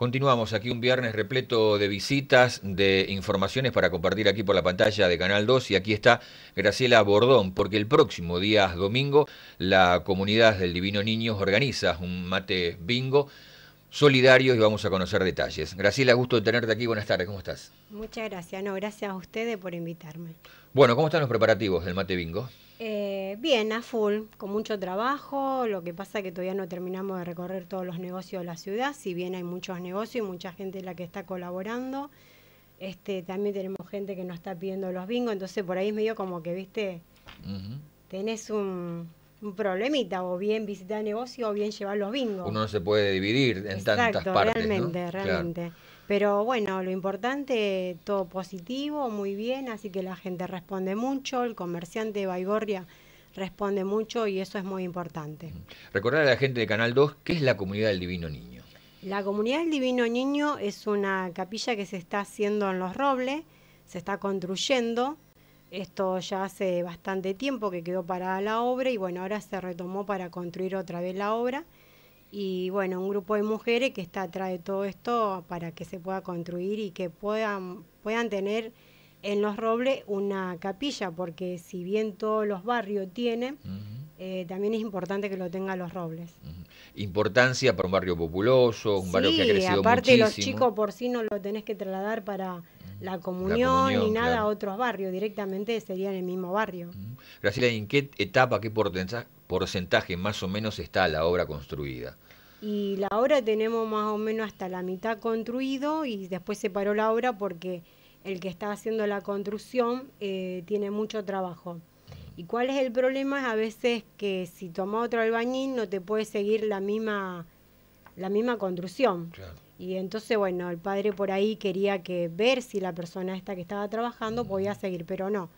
Continuamos aquí un viernes repleto de visitas, de informaciones para compartir aquí por la pantalla de Canal 2 y aquí está Graciela Bordón, porque el próximo día domingo la comunidad del Divino Niños organiza un mate bingo solidario y vamos a conocer detalles. Graciela, gusto de tenerte aquí. Buenas tardes, ¿cómo estás? Muchas gracias. No, gracias a ustedes por invitarme. Bueno, ¿cómo están los preparativos del mate bingo? Eh, bien, a full, con mucho trabajo. Lo que pasa que todavía no terminamos de recorrer todos los negocios de la ciudad, si bien hay muchos negocios y mucha gente la que está colaborando. Este, también tenemos gente que nos está pidiendo los bingos, entonces por ahí es medio como que, viste, tenés un, problemita, o bien visitar negocios negocio o bien llevar los bingos. Uno no se puede dividir en tantas partes. Realmente, realmente. Pero bueno, lo importante, todo positivo, muy bien, así que la gente responde mucho, el comerciante de Baigorria responde mucho y eso es muy importante. Recordar a la gente de Canal 2, ¿qué es la comunidad del Divino Niño? La comunidad del Divino Niño es una capilla que se está haciendo en Los Robles, se está construyendo. Esto ya hace bastante tiempo que quedó parada la obra y bueno, ahora se retomó para construir otra vez la obra y bueno, un grupo de mujeres que está atrás de todo esto para que se pueda construir y que puedan, puedan tener en los robles una capilla, porque si bien todos los barrios tienen, eh, también es importante que lo tengan los robles. Importancia para un barrio populoso, un barrio que ha crecido aparte los chicos por sí no lo tenés que trasladar para la comunión, y ni nada a otros barrios, directamente sería en el mismo barrio. Graciela, ¿en qué etapa, qué porcentaje más o menos está la obra construida? Y la obra tenemos más o menos hasta la mitad construido y después se paró la obra porque el que está haciendo la construcción eh, tiene mucho trabajo. ¿Y cuál es el problema? Es a veces que si toma otro albañil no te puede seguir la misma, la misma construcción. Y entonces, bueno, el padre por ahí quería que ver si la persona esta que estaba trabajando podía seguir, pero no.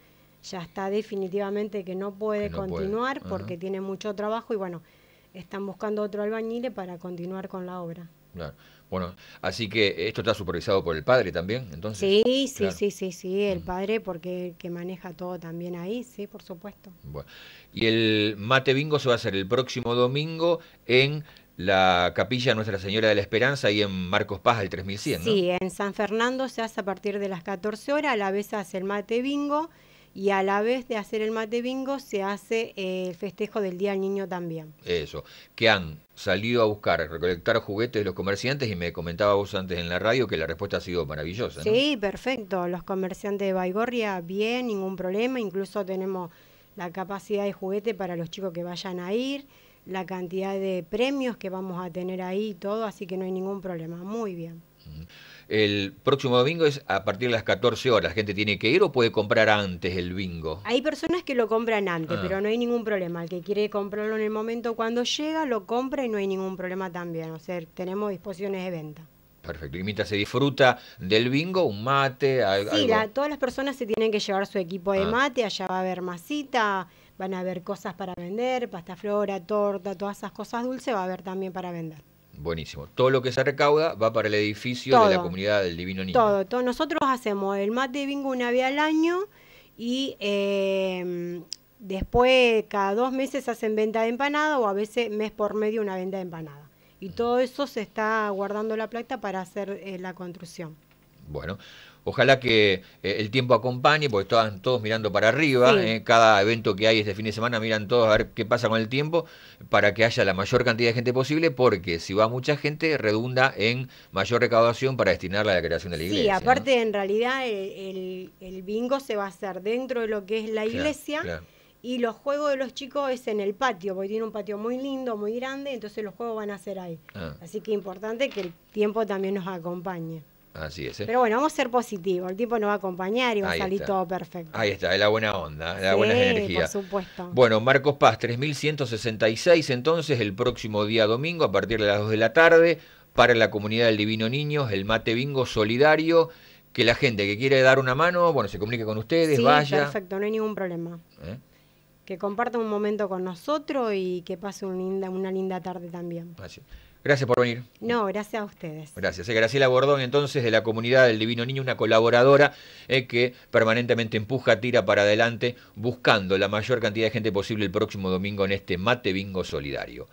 Ya está definitivamente que no puede continuar porque tiene mucho trabajo y bueno, están buscando otro albañile para continuar con la obra. Bueno, así que esto está supervisado por el padre también, entonces. Sí, sí, sí, sí, sí, el padre porque que maneja todo también ahí, sí, por supuesto. Y el mate bingo se va a hacer el próximo domingo en la capilla Nuestra Señora de la Esperanza ahí en Marcos Paz, al 3100. Sí, en San Fernando se hace a partir de las 14 horas, a la vez se hace el mate bingo y a la vez de hacer el mate bingo se hace eh, el festejo del Día del Niño también. Eso, que han salido a buscar, a recolectar juguetes de los comerciantes y me comentaba vos antes en la radio que la respuesta ha sido maravillosa. Sí, perfecto, los comerciantes de Baigorria bien, ningún problema, incluso tenemos la capacidad de juguete para los chicos que vayan a ir la cantidad de premios que vamos a tener ahí y todo, así que no hay ningún problema. Muy bien. El próximo domingo es a partir de las 14 horas. ¿La gente tiene que ir o puede comprar antes el bingo? Hay personas que lo compran antes, ah. pero no hay ningún problema. El que quiere comprarlo en el momento cuando llega, lo compra y no hay ningún problema también. O sea, tenemos disposiciones de venta. Perfecto. Y mientras se disfruta del bingo, un mate, algo. Sí, todas las personas se tienen que llevar su equipo de ah. mate. Allá va a haber masita van a haber cosas para vender, pasta flora, torta, todas esas cosas dulces va a haber también para vender. Buenísimo. Todo lo que se recauda va para el edificio de la comunidad del Divino Niño. Todo, todo. Nosotros hacemos el mate bingo una vez al año y em, después cada dos meses hacen venta de empanada o a veces mes por medio una venta de empanada. Y todo eso se está guardando la plata para hacer eh, la construcción. Bueno, Ojalá que eh, el tiempo acompañe, porque están todos mirando para arriba. Eh, cada evento que hay este fin de semana miran todos a ver qué pasa con el tiempo para que haya la mayor cantidad de gente posible, porque si va mucha gente, redunda en mayor recaudación para destinarla a la creación de la iglesia. Sí, aparte, en realidad, eh, el, bingo se va a hacer dentro de lo que es la iglesia. Y los juegos de los chicos es en el patio, porque tiene un patio muy lindo, muy grande, entonces los juegos van a ser ahí. Ah. Así que importante que el tiempo también nos acompañe. Así es. ¿eh? Pero bueno, vamos a ser positivos. El tipo nos va a acompañar y va a salir todo perfecto. Ahí está, es la buena onda, la buena energía. Por supuesto. Bueno, Marcos Paz, 3166, entonces, el próximo día domingo, a partir de las 2 de la tarde, para la comunidad del Divino Niños, el mate bingo solidario. Que la gente que quiere dar una mano, bueno, se comunique con ustedes, sí, vaya. Perfecto, no hay ningún problema. ¿Eh? Que compartan un momento con nosotros y que pase una linda tarde también. Gracias por venir. No, gracias a ustedes. Gracias. Eh, Graciela Bordón, entonces, de la comunidad del Divino Niño, una colaboradora eh, que permanentemente empuja, tira para adelante, buscando la mayor cantidad de gente posible el próximo domingo en este Mate Bingo Solidario.